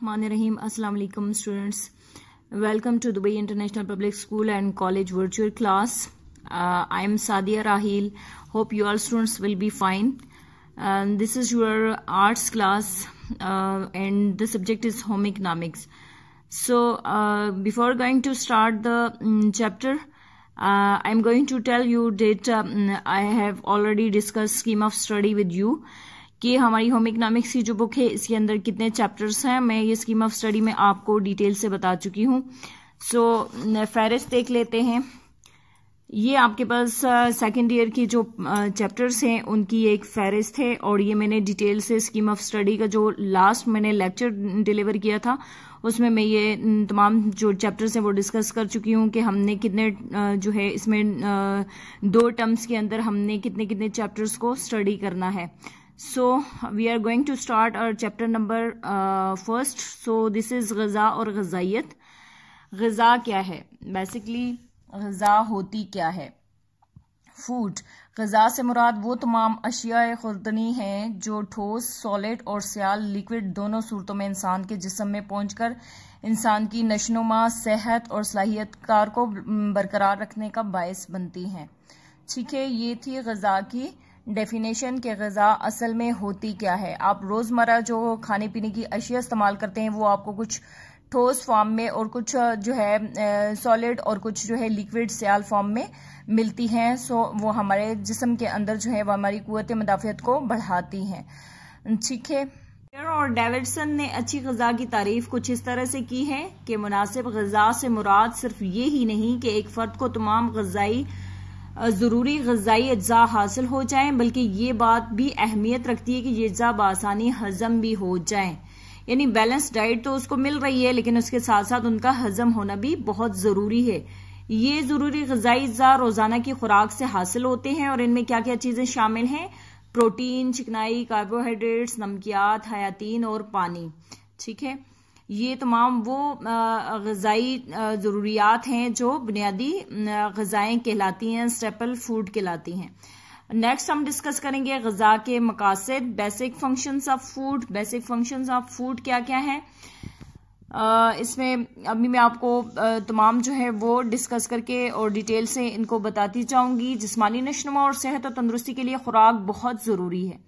Bismillahirrahmanirrahim. Assalamu alaikum students. Welcome to Dubai International Public School and College virtual class. Uh, I am Sadia Rahil. Hope you all students will be fine. Uh, this is your arts class uh, and the subject is home economics. So uh, before going to start the um, chapter, uh, I'm going to tell you that um, I have already discussed scheme of study with you. कि हमारी home economics की जो book है इसके अंदर कितने chapters हैं मैं ये स्कीम ऑफ स्टडी में आपको डिटेल से बता चुकी हूँ सो so, फहरिस्त देख लेते हैं ये आपके पास सेकेंड ईयर की जो चैप्टर्स हैं उनकी एक फहरिस्त है और ये मैंने डिटेल से स्कीम ऑफ स्टडी का जो लास्ट मैंने लेक्चर डिलीवर किया था उसमें मैं ये तमाम जो चैप्टर्स हैं वो डिस्कस कर चुकी हूँ कि हमने कितने जो है इसमें दो टर्म्स के अंदर हमने कितने कितने चैप्टर्स को स्टडी करना है so we are going to start our chapter number uh, first so this is गज़ा और गज़ाइत गज़ा क्या है basically गज़ा होती क्या है फूड गज़ा से मुराद वो तमाम अशिया खुर्दनी हैं जो ठोस सॉलिड और सियाल लिक्विड दोनों सूरतों में इंसान के जिसम में पहुँच कर इंसान की नशनुमा सेहत और सलाहियत कार को बरकरार रखने का बायस बनती हैं ठीक है ये थी गज़ा की डेफिनेशन के गज़ा असल में होती क्या है आप रोज़मर्रा जो खाने पीने की अशिया इस्तेमाल करते हैं वो आपको कुछ ठोस फॉर्म में और कुछ जो है सॉलिड और कुछ जो है लिक्विड सियाल फॉर्म में मिलती हैं सो वो हमारे जिसम के अंदर जो है वो हमारी कुत मदाफ़त को बढ़ाती हैं ठीक है और डेविडसन ने अच्छी गजा की तारीफ कुछ इस तरह से की है कि मुनासिब गजा से मुराद सिर्फ ये ही नहीं कि एक फ़र्द को तमाम गजाई ज़रूरी गज़ाई अज्जा हासिल हो जाए बल्कि ये बात भी अहमियत रखती है कि ये अज्जा बसानी हज़म भी हो जाए यानी बैलेंस डाइट तो उसको मिल रही है लेकिन उसके साथ साथ उनका हज़म होना भी बहुत ज़रूरी है ये ज़रूरी गज़ाई अज्जा रोज़ाना की खुराक से हासिल होते हैं और इनमें क्या क्या चीज़ें शामिल हैं प्रोटीन चिकनाई कार्बोहाइड्रेट्स नमकियात हयातीन और पानी ठीक है ये तमाम वो गज़ाई ज़रूरियात हैं जो बुनियादी गज़ाएँ कहलाती हैं स्टेपल फूड कहलाती हैं नेक्स्ट हम डिस्कस करेंगे गज़ा के मकासद basic functions of food basic functions of food क्या क्या हैं इसमें अभी मैं आपको तमाम जो है वो डिस्कस करके और डिटेल से इनको बताती जाऊंगी जिसमानी नशनुमा और सेहत और तंदरुस्ती के लिए खुराक बहुत ज़रूरी है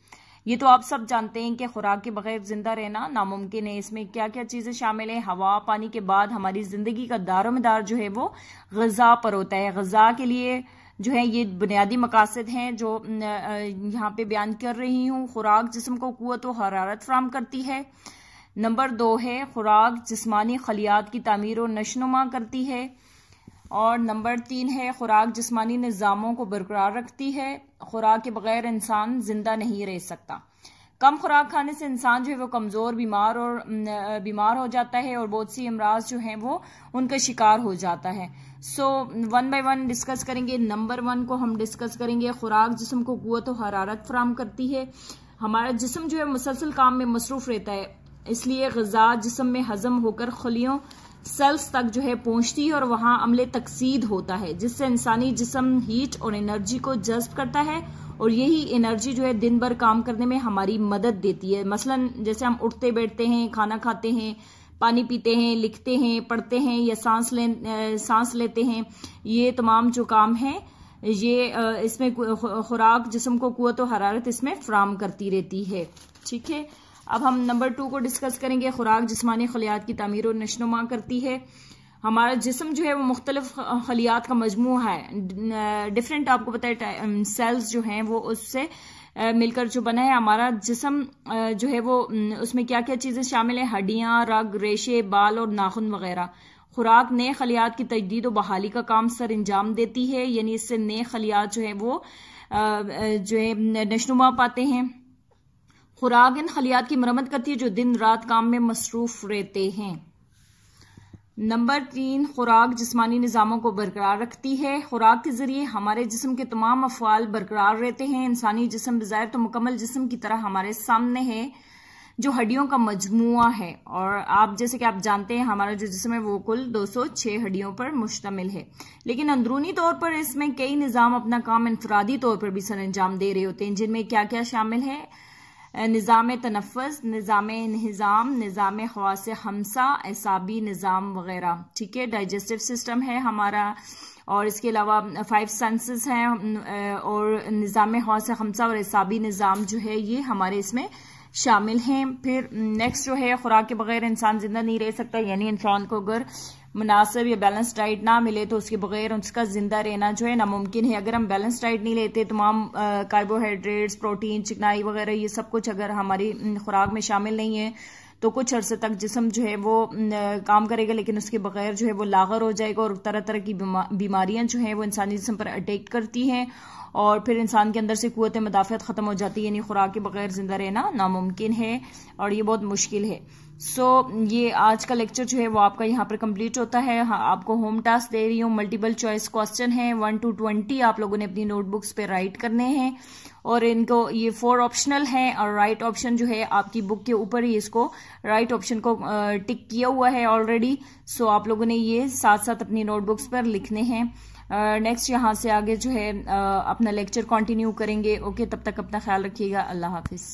ये तो आप सब जानते हैं कि खुराक के बगैर जिंदा रहना नामुमकिन है इसमें क्या क्या चीज़ें शामिल है हवा पानी के बाद हमारी ज़िंदगी का दारोमदार जो है वो गज़ा पर होता है गज़ा के लिए जो है ये बुनियादी मकासद हैं जो यहाँ पे बयान कर रही हूँ खुराक जिसम को कुत व हरारत फ्राहम करती है नंबर दो है खुराक जिसमानी खलियात की तमीर व नशनुमा करती है और नंबर तीन है खुराक जिस्मानी निज़ामों को बरकरार रखती है खुराक के बगैर इंसान ज़िंदा नहीं रह सकता कम खुराक खाने से इंसान जो है वो कमज़ोर बीमार और बीमार हो जाता है और बहुत सी अमराज जो हैं वो उनका शिकार हो जाता है so one by one discuss करेंगे नंबर वन को हम डिस्कस करेंगे खुराक जिसम को कुत और हरारत फ्राहम करती है हमारा जिसम जो है मुसलसल काम में मसरूफ़ रहता है इसलिए गजा जिसम में हजम होकर खलियों सेल्स तक जो है पहुंचती है और वहां अमले तकसीद होता है जिससे इंसानी जिसम हीट और एनर्जी को जज्ब करता है और यही एनर्जी जो है दिन भर काम करने में हमारी मदद देती है मसलन जैसे हम उठते बैठते हैं खाना खाते हैं पानी पीते हैं लिखते हैं पढ़ते हैं या सांस ले सांस लेते हैं ये तमाम जो काम है ये इसमें खुराक जिसम को कुत और हरारत इसमें फ्राम करती रहती है ठीक है अब हम नंबर टू को डिस्कस करेंगे खुराक जिसमानी खलियात की तमीर और नशनुमा करती है हमारा जिसम जो है वो मुख्तलिफ खलियात का मजमू है डिफरेंट आपको पता है सेल्स जो हैं वो उससे मिलकर जो बना है हमारा जिसम जो है वो उसमें क्या क्या चीज़ें शामिल हैं हड्डियाँ रग रेशे बाल और नाखून वगैरह खुराक नए खलियात की तजदीद और बहाली का काम सर अंजाम देती है यानी इससे नए खलियात जो है वो जो है नशनुमा पाते हैं खुराक इन खलियात की मरम्मत करती है जो दिन रात काम में मसरूफ रहते हैं नंबर तीन खुराक जिस्मानी निज़ामों को बरकरार रखती है खुराक के ज़रिए हमारे जिसम के तमाम अफवाल बरकरार रहते हैं इंसानी जिसम बज़ाहिर तो मुकम्मल जिसम की तरह हमारे सामने है जो हड्डियों का मजमु है और आप जैसे कि आप जानते हैं हमारा जो जिसम है वो कुल 206 हड्डियों पर मुश्तमिल है लेकिन अंदरूनी तौर पर इसमें कई निज़ाम अपना काम इंफरादी तौर पर भी सर अंजाम दे रहे होते हैं जिनमें क्या क्या शामिल है निज़ाम तनफ़ निज़ाम निज़ाम निज़ाम खवास हमसा एसाबी निज़ाम वगैरह ठीक है डाइजेस्टिव सिस्टम है हमारा और इसके अलावा फाइव सेंसेस हैं और निज़ाम हौस हमसा और एसाबी निज़ाम जो है ये हमारे इसमें शामिल हैं फिर नेक्स्ट जो है खुराक के बगैर इंसान ज़िंदा नहीं रह सकता यानी इंसान को अगर मुनासिब या बैलेंस डाइट ना मिले तो उसके बगैर उसका ज़िंदा रहना जो है नामुमकिन है अगर हम बैलेंस डाइट नहीं लेते तमाम कार्बोहाइड्रेट्स प्रोटीन चिकनाई वगैरह ये सब कुछ अगर हमारी खुराक में शामिल नहीं है तो कुछ अरसे तक जिसम जो है वो काम करेगा लेकिन उसके बगैर जो है वो लागर हो जाएगा और तरह तरह की बीमारियां जो है वो इंसानी जिसम पर अटैक करती हैं और फिर इंसान के अंदर से कुत मदाफ़त ख़त्म हो जाती है यानी खुराक के बगैर ज़िंदा रहना नामुमकिन है और ये बहुत मुश्किल है सो so, ये आज का लेक्चर जो है वो आपका यहाँ पर कंप्लीट होता है हाँ, आपको होम टास्क दे रही हूँ मल्टीपल चॉइस क्वेश्चन है वन टू ट्वेंटी आप लोगों ने अपनी नोटबुक्स पे राइट करने हैं और इनको ये फोर ऑप्शनल हैं और राइट ऑप्शन जो है आपकी बुक के ऊपर ही इसको राइट ऑप्शन को टिक किया हुआ है ऑलरेडी सो आप लोगों ने ये साथ साथ अपनी नोटबुक्स पर लिखने हैं नेक्स्ट यहाँ से आगे जो है uh, अपना लेक्चर कंटिन्यू करेंगे ओके okay, तब तक अपना ख्याल रखिएगा अल्लाह हाफिज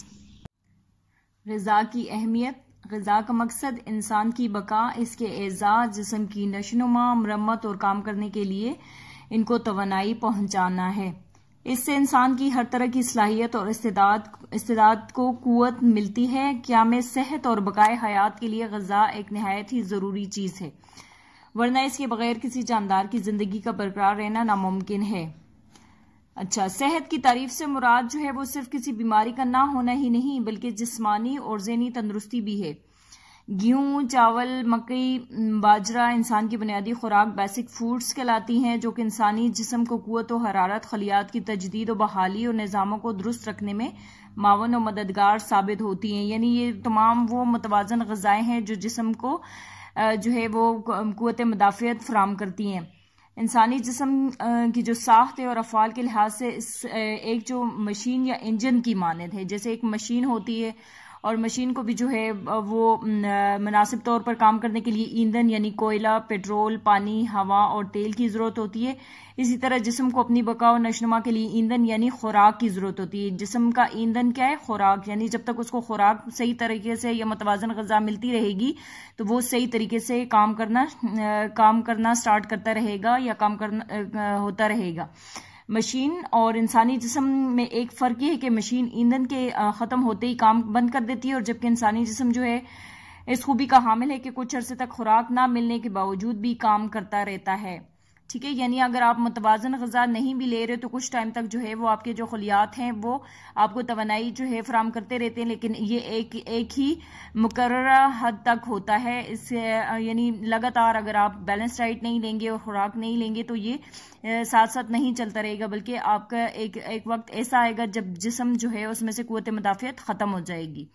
रजा की अहमियत गज़ा का मकसद इंसान की बका इसके एजाज जिसम की नशनुमा मरम्मत और काम करने के लिए इनको तोनाई पहुंचाना है इससे इंसान की हर तरह की सलाहियत और इस्तेदाद को कुत मिलती है क्या में सेहत और बकाए हयात के लिए गज़ा एक नहायत ही ज़रूरी चीज़ है वरना इसके बगैर किसी जानदार की ज़िंदगी का बरकरार रहना नामुमकिन है अच्छा सेहत की तारीफ से मुराद जो है वो सिर्फ किसी बीमारी का ना होना ही नहीं बल्कि जिस्मानी और जहनी तंदरुस्ती भी है गेहूँ चावल मकई बाजरा इंसान की बुनियादी खुराक बेसिक फूड्स कहलाती हैं जो कि इंसानी जिसम को कुत व हरारत खलियात की तजदीद और बहाली और निज़ामों को दुरुस्त रखने में मावन और मददगार साबित होती हैं यानी ये तमाम वो मतवाजन गज़ाएँ हैं जो जिसम को जो है वो कुत मदाफ़त फ्राहम करती हैं इंसानी जिसम की जो साख्त है और अफ़ाल के लिहाज से इस एक जो मशीन या इंजन की मानद है जैसे एक मशीन होती है और मशीन को भी जो है वो मुनासिब तौर पर काम करने के लिए ईंधन यानी कोयला पेट्रोल पानी हवा और तेल की ज़रूरत होती है इसी तरह जिसम को अपनी बकाव और नशनुमा के लिए ईंधन यानी खुराक की ज़रूरत होती है जिसम का ईंधन क्या है खुराक यानी जब तक उसको खुराक सही तरीके से या मतवाजन गजा मिलती रहेगी तो वो सही तरीके से काम करना काम करना स्टार्ट करता रहेगा या काम करना होता रहेगा मशीन और इंसानी जिसम में एक फ़र्क ये है कि मशीन ईंधन के ख़त्म होते ही काम बंद कर देती है और जबकि इंसानी जिसम जो है इस खूबी का हामिल है कि कुछ अरसे तक खुराक ना मिलने के बावजूद भी काम करता रहता है ठीक है यानी अगर आप मुतवाजन गज़ा नहीं भी ले रहे हो तो कुछ टाइम तक जो है वो आपके जो खलियात हैं वो आपको तोनाई जो है फ्राहम करते रहते हैं लेकिन ये एक एक ही मुकर हद तक होता है इससे यानी लगातार अगर आप बैलेंस डाइट नहीं लेंगे और खुराक नहीं लेंगे तो ये साथ साथ नहीं चलता रहेगा बल्कि आपका एक एक वक्त ऐसा आएगा जब जिसम जो है उसमें से कुत मुदाफियत ख़त्म हो जाएगी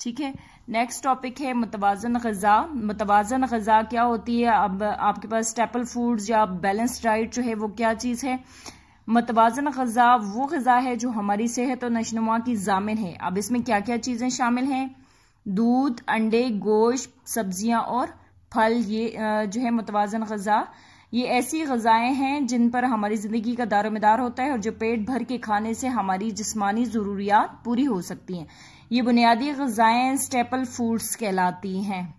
ठीक है नेक्स्ट टॉपिक है मतवाजन गज़ा मतवाजन गज़ा क्या होती है अब आपके पास स्टेपल फूड्स या बैलेंस डाइट जो है वो क्या चीज़ है मतवाजन गज़ा वो गज़ा है जो हमारी सेहत और नशनुमा की जामिन है अब इसमें क्या क्या चीज़ें शामिल हैं दूध अंडे गोश्त सब्जियां और फल ये जो है मतवाजन गज़ा ये ऐसी गजाएं हैं जिन पर हमारी ज़िंदगी का दारोमदार होता है और जो पेट भर के खाने से हमारी जिस्मानी ज़रूरियात पूरी हो सकती हैं ये बुनियादी गज़ाएँ स्टेपल फूड्स कहलाती हैं